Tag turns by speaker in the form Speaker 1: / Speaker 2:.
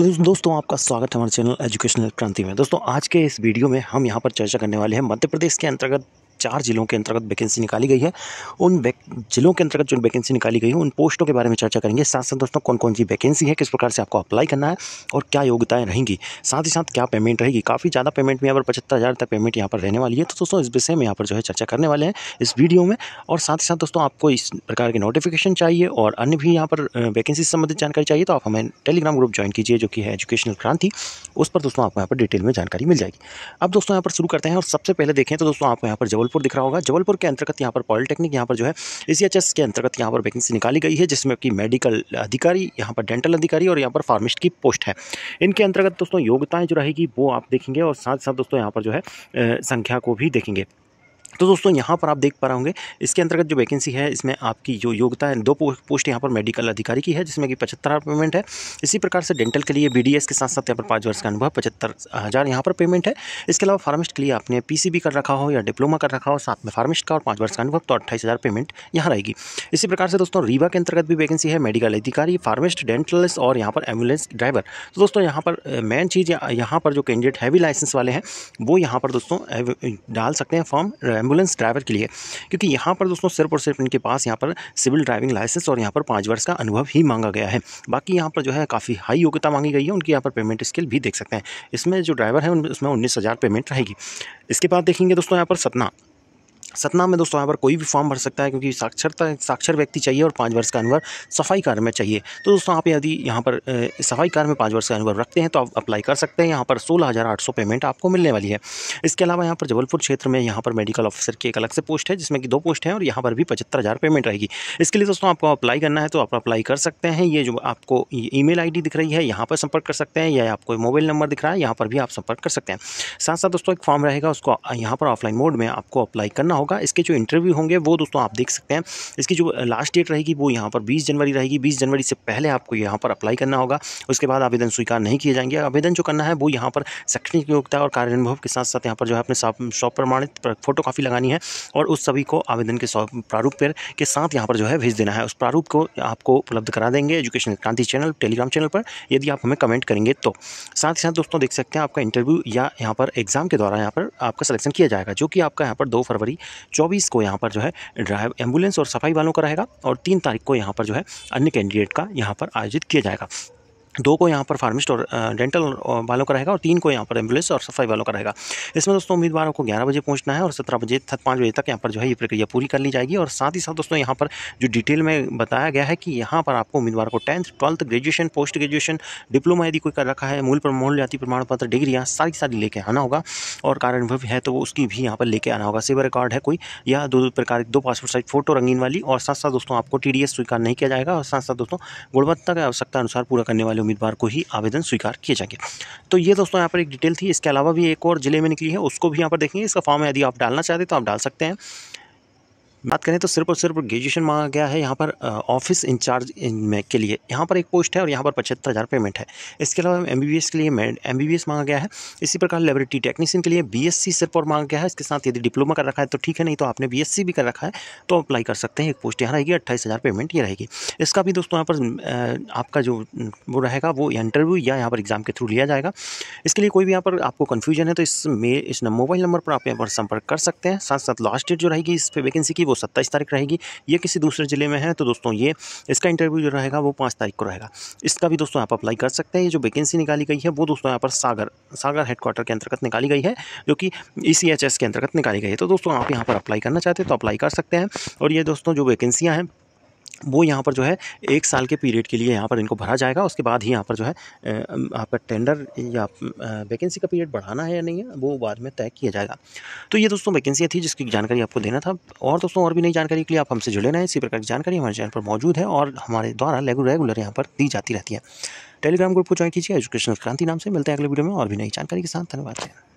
Speaker 1: दोस्तों आपका स्वागत है हमारे चैनल एजुकेशनल क्रांति में दोस्तों आज के इस वीडियो में हम यहाँ पर चर्चा करने वाले हैं मध्य प्रदेश के अंतर्गत चार जिलों के अंतर्गत वैकेंसी निकाली गई है उन जिलों के अंतर्गत जो वैकेंसी निकाली गई है उन पोस्टों के बारे में चर्चा करेंगे साथ साथ दोस्तों कौन कौन सी वैकेंसी है किस प्रकार से आपको अप्लाई करना है और क्या योग्यताएं रहेंगी साथ ही साथ क्या पेमेंट रहेगी काफ़ी ज़्यादा पेमेंट में यहाँ पर पचहत्तर हज़ार तक पेमेंट यहाँ पर रहने वाली है तो दोस्तों इस विषय में यहाँ पर जो है चर्चा करने वाले हैं इस वीडियो में और साथ ही साथ दोस्तों आपको इस प्रकार के नोटिफिकेशन चाहिए और अन्य भी यहाँ पर वैकेंसी से संबंधित जानकारी चाहिए तो आप हमें टेलीग्राम ग्रुप ज्वाइन कीजिए जो कि है एजुकेशनल क्रांति उस पर दोस्तों आपको यहाँ पर डिटेल में जानकारी मिल जाएगी अब दोस्तों यहाँ पर शुरू करते हैं और सबसे पहले देखें तो दोस्तों आपको यहाँ पर जबल जबलपुर दिख रहा होगा जबलपुर के अंतर्गत यहाँ पर पॉलिटेक्निक यहाँ पर जो है एस के अंतर्गत यहाँ पर वैकेंसी निकाली गई है जिसमें कि मेडिकल अधिकारी यहाँ पर डेंटल अधिकारी और यहाँ पर फार्मिस्ट की पोस्ट है इनके अंतर्गत दोस्तों योग्यताएँ जो रहेगी वो आप देखेंगे और साथ साथ दोस्तों यहाँ पर जो है संख्या को भी देखेंगे तो दोस्तों यहाँ पर आप देख पा रहे होंगे इसके अंतर्गत जो वैकेंसी है इसमें आपकी जो योग्यता है दो पोस्ट यहाँ पर मेडिकल अधिकारी की है जिसमें कि पचहत्तर पेमेंट है इसी प्रकार से डेंटल के लिए बी के साथ साथ यहाँ पर पाँच वर्ष का अनुभव पचहत्तर हज़ार यहाँ पर पेमेंट है इसके अलावा फार्मिस्ट के लिए आपने पी कर रखा हो या डिप्लोमा कर रखा हो साथ में फार्मिस्ट का और पाँच वर्ष का अनुभव तो अट्ठाईस पेमेंट यहाँ रहेगी इसी प्रकार से दोस्तों रीवा के अंतर्गत भी वैकेंसी है मेडिकल अधिकारी फार्मिस्ट डेंटलिस और यहाँ पर एम्बुलेंस ड्राइवर तो दोस्तों यहाँ पर मेन चीज़ यहाँ पर जो कैंडिडेट हैवी लाइसेंस वाले हैं वो यहाँ पर दोस्तों डाल सकते हैं फॉर्म एम्बुलेंस ड्राइवर के लिए क्योंकि यहाँ पर दोस्तों सिर्फ और सिर्फ इनके पास यहाँ पर सिविल ड्राइविंग लाइसेंस और यहाँ पर पाँच वर्ष का अनुभव ही मांगा गया है बाकी यहाँ पर जो है काफ़ी हाई योग्यता मांगी गई है उनकी यहाँ पर पेमेंट स्किल भी देख सकते हैं इसमें जो ड्राइवर है उसमें उन्नीस हज़ार पेमेंट रहेगी इसके बाद देखेंगे दोस्तों यहाँ पर सतना सतना में दोस्तों यहाँ पर कोई भी फॉर्म भर सकता है क्योंकि साक्षरता साक्षर व्यक्ति चाहिए और पाँच वर्ष का अनुभव सफाई कार्य में चाहिए तो दोस्तों आप यदि यहाँ पर सफाई कार्य में पाँच वर्ष का अनुभव रखते हैं तो आप अप्लाई कर सकते हैं यहाँ पर सोलह पेमेंट आपको मिलने वाली है इसके अलावा यहाँ पर जबलपुर क्षेत्र में यहाँ पर मेडिकल ऑफिसर की एक अलग से पोस्ट है जिसमें कि दो पोस्ट हैं और यहाँ पर भी पचहत्तर पेमेंट रहेगी इसके लिए दोस्तों आपको अप्लाई करना है तो आप अप्लाई कर सकते हैं ये जो आपको ई मेल दिख रही है यहाँ पर संपर्क कर सकते हैं या आपको मोबाइल नंबर दिख रहा है यहाँ पर भी आप संपर्क कर सकते हैं साथ साथ दोस्तों एक फॉर्म रहेगा उसको यहाँ पर ऑफलाइन मोड में आपको अप्लाई करना होगा होगा इसके जो इंटरव्यू होंगे वो दोस्तों आप देख सकते हैं इसकी जो लास्ट डेट रहेगी वो यहाँ पर बीस जनवरी रहेगी बीस जनवरी से पहले आपको यहाँ पर अप्लाई करना होगा उसके बाद आवेदन स्वीकार नहीं किए जाएंगे आवेदन जो करना है वो यहाँ पर शैक्षणिक योग्यता और कार्य अनुभव के साथ साथ यहाँ पर जो है अपने शॉप प्रमाणित फोटो काफ़ी लगानी है और उस सभी को आवेदन के प्रारूप पर के साथ यहाँ पर जो है भेज देना है उस प्रारूप को आपको उपलब्ध करा देंगे एजुकेशन क्रांति चैनल टेलीग्राम चैनल पर यदि आप हमें कमेंट करेंगे तो साथ ही साथ दोस्तों देख सकते हैं आपका इंटरव्यू या यहाँ पर एग्ज़ाम के द्वारा यहाँ पर आपका सिलेक्शन किया जाएगा जो कि आपका यहाँ पर दो फरवरी चौबीस को यहाँ पर जो है ड्राइव एम्बुलेंस और सफाई वालों का रहेगा और तीन तारीख को यहाँ पर जो है अन्य कैंडिडेट का यहाँ पर आयोजित किया जाएगा दो को यहाँ पर फार्मिस्ट और डेंटल वालों का रहेगा और तीन को यहाँ पर एम्बुलेंस और सफाई वालों का रहेगा इसमें दोस्तों उम्मीदवारों को ग्यारह बजे पहुँचना है और सत्रह बजे तक पाँच बजे तक यहाँ पर जो है ये प्रक्रिया पूरी कर ली जाएगी और साथ ही साथ दोस्तों यहाँ पर जो डिटेल में बताया गया है कि यहाँ पर आपको उम्मीदवार को tenth twelfth graduation post graduation diploma यदि कोई कर रखा है मूल प्रमोल जाति प्रमाण पत्र डिग्री यहाँ सारी सारी लेके आना होगा और कारण अनुभव है तो उसकी भी यहाँ पर लेके आना होगा सेवा रिकॉर्ड है कोई या दो प्रकार दो पासपोर्ट साइज फोटो रंगीन वाली और साथ साथ दोस्तों आपको टी स्वीकार नहीं किया जाएगा और साथ साथ दोस्तों गुणवत्ता का आवश्यकता अनुसार पूरा करने वाले उम्मीदवार को ही आवेदन स्वीकार किए जाएंगे तो ये दोस्तों यहाँ पर एक डिटेल थी इसके अलावा भी एक और जिले में निकली है उसको भी यहाँ पर देखेंगे इसका फॉर्म यदि आप डालना चाहते तो आप डाल सकते हैं बात करें तो सिर्फ और सिर्फ ग्रेजुएशन मांगा गया है यहाँ पर ऑफिस इंचार्ज में के लिए यहाँ पर एक पोस्ट है और यहाँ पर पचहत्तर हज़ार पेमेंट है इसके अलावा एम के लिए एम मांगा गया है इसी प्रकार लेबोरेटरी टेक्नीशियन के लिए बी सिर्फ और मांगा गया है इसके साथ यदि डिप्लोमा कर रखा है तो ठीक है नहीं तो आपने बी भी कर रखा है तो अप्लाई कर सकते हैं एक पोस्ट यहाँ रहेगी अट्ठाईस पेमेंट ये रहेगी इसका भी दोस्तों यहाँ पर आपका जो वो रहेगा वो इंटरव्यू या यहाँ पर एग्ज़ाम के थ्रू लिया जाएगा इसके लिए कोई भी यहाँ पर आपको कन्फ्यूजन है तो इस मे इस मोबाइल नंबर पर आप यहाँ पर संपर्क कर सकते हैं साथ साथ लास्ट डेट जो रहेगी इस पर वैकेंसी की वो सत्ताईस तारीख रहेगी ये किसी दूसरे ज़िले में है तो दोस्तों ये इसका इंटरव्यू जो रहेगा वो पाँच तारीख को रहेगा इसका भी दोस्तों आप अप्लाई कर सकते हैं ये जो वैकेंसी निकाली गई है वो दोस्तों यहाँ पर सागर सागर हेडक्वार्टर के अंतर्गत निकाली गई है जो कि ई e के अंतर्गत निकाली गई है तो दोस्तों आप यहाँ पर अप्लाई करना चाहते हैं तो अप्लाई कर सकते हैं और ये दोस्तों जो वैकेंसियाँ हैं वो यहाँ पर जो है एक साल के पीरियड के लिए यहाँ पर इनको भरा जाएगा उसके बाद ही यहाँ पर जो है आपका टेंडर या वैकेंसी का पीरियड बढ़ाना है या नहीं है वो बाद में तय किया जाएगा तो ये दोस्तों वैकेंसियाँ थी जिसकी जानकारी आपको देना था और दोस्तों और भी नई जानकारी के लिए आप हमसे जुड़े रहें इसी प्रकार की जानकारी हमारे चैनल पर मौजूद है और हमारे द्वारा रेगुलर यहाँ पर दी जाती रहती है टेलीग्राम ग्रुप को ज्वाइन कीजिए एजुकेशनल क्रांति नाम से मिलते हैं अगले वीडियो में और भी नई जानकारी के साथ धन्यवाद